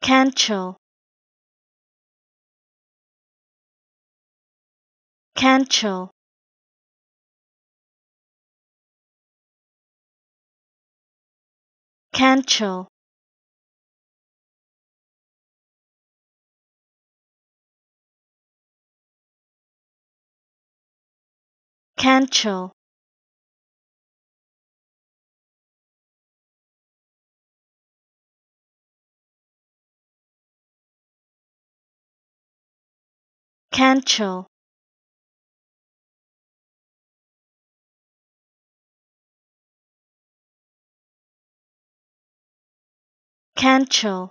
cancel cancel cancel cancel cancel cancel